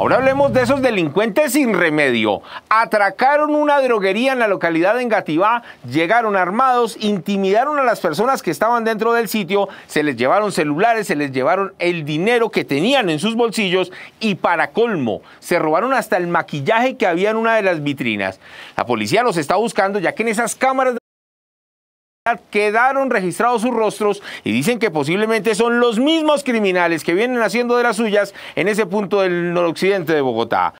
Ahora hablemos de esos delincuentes sin remedio. Atracaron una droguería en la localidad de Engativá, llegaron armados, intimidaron a las personas que estaban dentro del sitio, se les llevaron celulares, se les llevaron el dinero que tenían en sus bolsillos y para colmo, se robaron hasta el maquillaje que había en una de las vitrinas. La policía los está buscando ya que en esas cámaras quedaron registrados sus rostros y dicen que posiblemente son los mismos criminales que vienen haciendo de las suyas en ese punto del noroccidente de Bogotá.